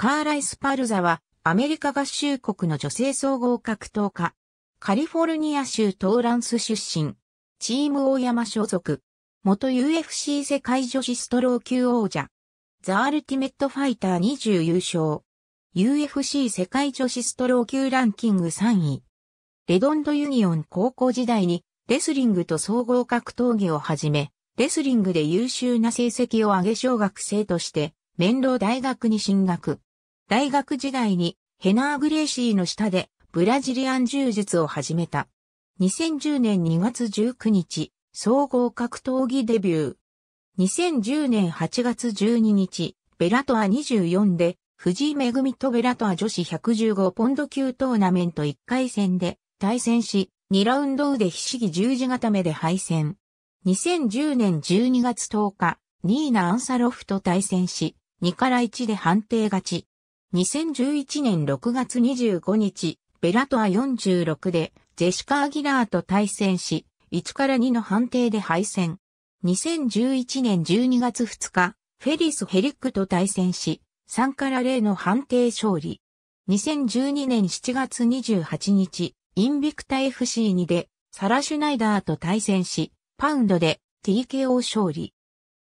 カーライス・パルザは、アメリカ合衆国の女性総合格闘家。カリフォルニア州トーランス出身。チーム大山所属。元 UFC 世界女子ストロー級王者。ザ・アルティメット・ファイター20優勝。UFC 世界女子ストロー級ランキング3位。レドンドユニオン高校時代に、レスリングと総合格闘技をはじめ、レスリングで優秀な成績を上げ小学生として、面倒大学に進学。大学時代にヘナー・グレーシーの下でブラジリアン柔術を始めた。2010年2月19日、総合格闘技デビュー。2010年8月12日、ベラトア24で、藤井恵とベラトア女子115ポンド級トーナメント1回戦で対戦し、2ラウンド腕ひしぎ十字固めで敗戦。2010年12月10日、ニーナ・アンサロフと対戦し、2から1で判定勝ち。2011年6月25日、ベラトア46でジェシカ・アギラーと対戦し、1から2の判定で敗戦。2011年12月2日、フェリス・ヘリックと対戦し、3から0の判定勝利。2012年7月28日、インビクタ FC2 でサラ・シュナイダーと対戦し、パウンドで TKO 勝利。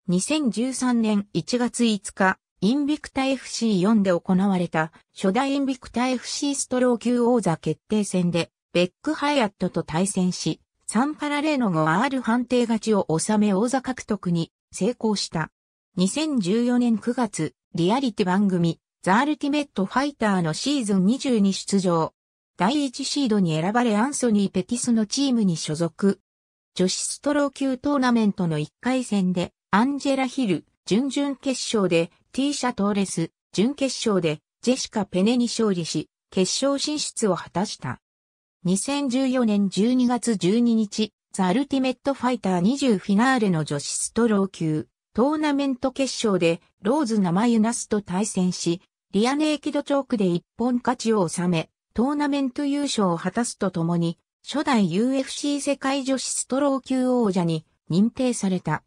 2013年1月5日、インビクタ FC4 で行われた初代インビクタ FC ストロー級王座決定戦でベック・ハイアットと対戦し、サンパラレーノ 5R 判定勝ちを収め王座獲得に成功した。2014年9月、リアリティ番組、ザ・アルティメット・ファイターのシーズン20に出場。第1シードに選ばれアンソニー・ペティスのチームに所属。女子ストロー級トーナメントの1回戦で、アンジェラ・ヒル、準々決勝でティーシャ・トーレス、準決勝でジェシカ・ペネに勝利し、決勝進出を果たした。2014年12月12日、ザ・アルティメット・ファイター20フィナーレの女子ストロー級、トーナメント決勝で、ローズ・ナマユナスと対戦し、リアネーキドチョークで一本勝ちを収め、トーナメント優勝を果たすとともに、初代 UFC 世界女子ストロー級王者に認定された。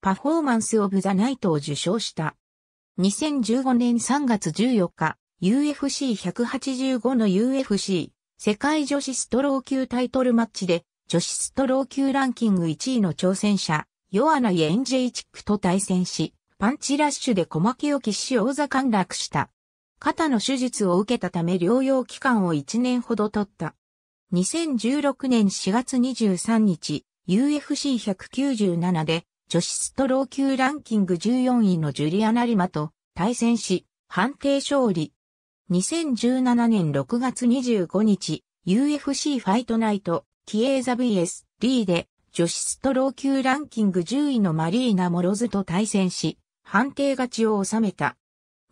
パフォーマンス・オブ・ザ・ナイトを受賞した。2015年3月14日、UFC185 の UFC 世界女子ストロー級タイトルマッチで女子ストロー級ランキング1位の挑戦者、ヨアナ・イエンジェイチックと対戦し、パンチラッシュで小牧を喫し王座陥落した。肩の手術を受けたため療養期間を1年ほど取った。2016年4月23日、UFC197 で女子ストロー級ランキング14位のジュリアナリマと対戦し、判定勝利。2017年6月25日、UFC ファイトナイト、キエーザ VS、リーで、女子ストロー級ランキング10位のマリーナ・モロズと対戦し、判定勝ちを収めた。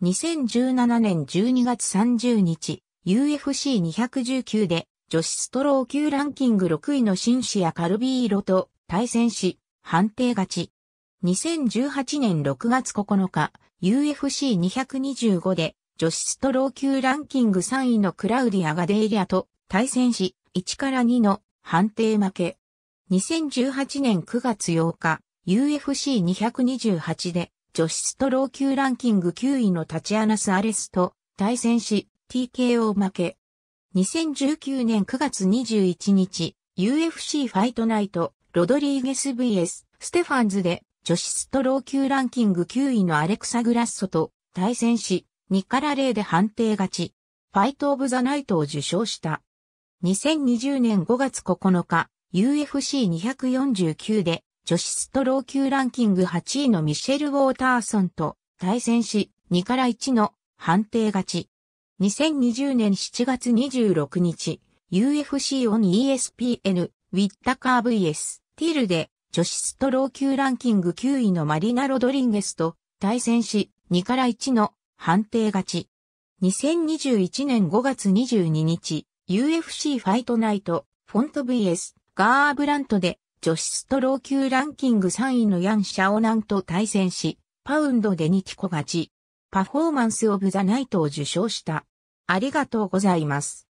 2017年12月30日、UFC219 で、女子ストロー級ランキング6位のシンシア・カルビーロと対戦し、判定勝ち。2018年6月9日、UFC225 で女子ストロー級ランキング3位のクラウディア・ガデイリアと対戦し、1から2の判定負け。2018年9月8日、UFC228 で女子ストロー級ランキング9位のタチアナス・アレスと対戦し、TKO 負け。2019年9月21日、UFC ファイトナイトロドリーゲス VS ステファンズで女子ストロー級ランキング9位のアレクサ・グラッソと対戦し、2から0で判定勝ち、ファイト・オブ・ザ・ナイトを受賞した。2020年5月9日、UFC249 で女子ストロー級ランキング8位のミシェル・ウォーターソンと対戦し、2から1の判定勝ち。2020年7月26日、UFC on ESPN、ウィッタカー VS ティールで女子ストロー級ランキング9位のマリナ・ロドリンゲスと対戦し2から1の判定勝ち。2021年5月22日 UFC ファイトナイトフォント VS ガーブラントで女子ストロー級ランキング3位のヤン・シャオナンと対戦しパウンドで2キコ勝ち。パフォーマンスオブザナイトを受賞した。ありがとうございます。